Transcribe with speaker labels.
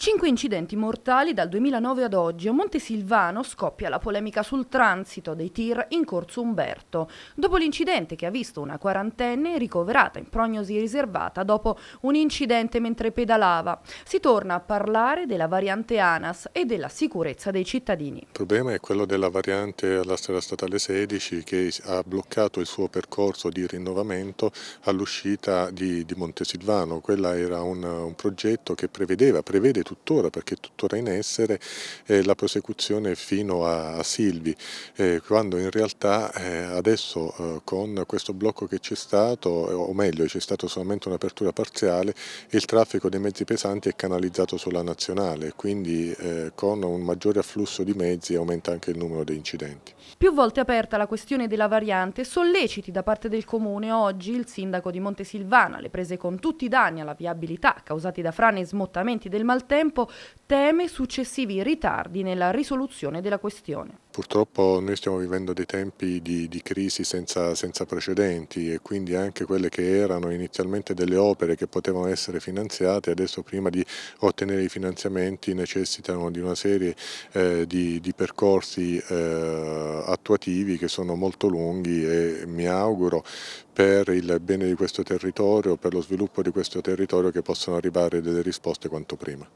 Speaker 1: Cinque incidenti mortali dal 2009 ad oggi. A Montesilvano scoppia la polemica sul transito dei tir in corso Umberto, dopo l'incidente che ha visto una quarantenne ricoverata in prognosi riservata dopo un incidente mentre pedalava. Si torna a parlare della variante ANAS e della sicurezza dei cittadini. Il
Speaker 2: problema è quello della variante alla strada statale 16 che ha bloccato il suo percorso di rinnovamento all'uscita di, di, Montesilvano. Quella era un, un progetto che prevedeva, prevede tuttora, perché è tuttora in essere, eh, la prosecuzione fino a, a Silvi, eh, quando in realtà eh, adesso eh, con questo blocco che c'è stato, eh, o meglio c'è stata solamente un'apertura parziale, il traffico dei mezzi pesanti è canalizzato sulla nazionale, quindi eh, con un maggiore afflusso di mezzi aumenta anche il numero di incidenti.
Speaker 1: Più volte aperta la questione della variante, solleciti da parte del Comune oggi il sindaco di Montesilvana, le prese con tutti i danni alla viabilità causati da frane e smottamenti del Maltempo, tempo teme successivi ritardi nella risoluzione della questione.
Speaker 2: Purtroppo noi stiamo vivendo dei tempi di, di crisi senza, senza, precedenti e quindi anche quelle che erano inizialmente delle opere che potevano essere finanziate adesso prima di ottenere i finanziamenti necessitano di una serie eh, di, di, percorsi eh, attuativi che sono molto lunghi e mi auguro per il bene di questo territorio, per lo sviluppo di questo territorio che possano arrivare delle risposte quanto prima.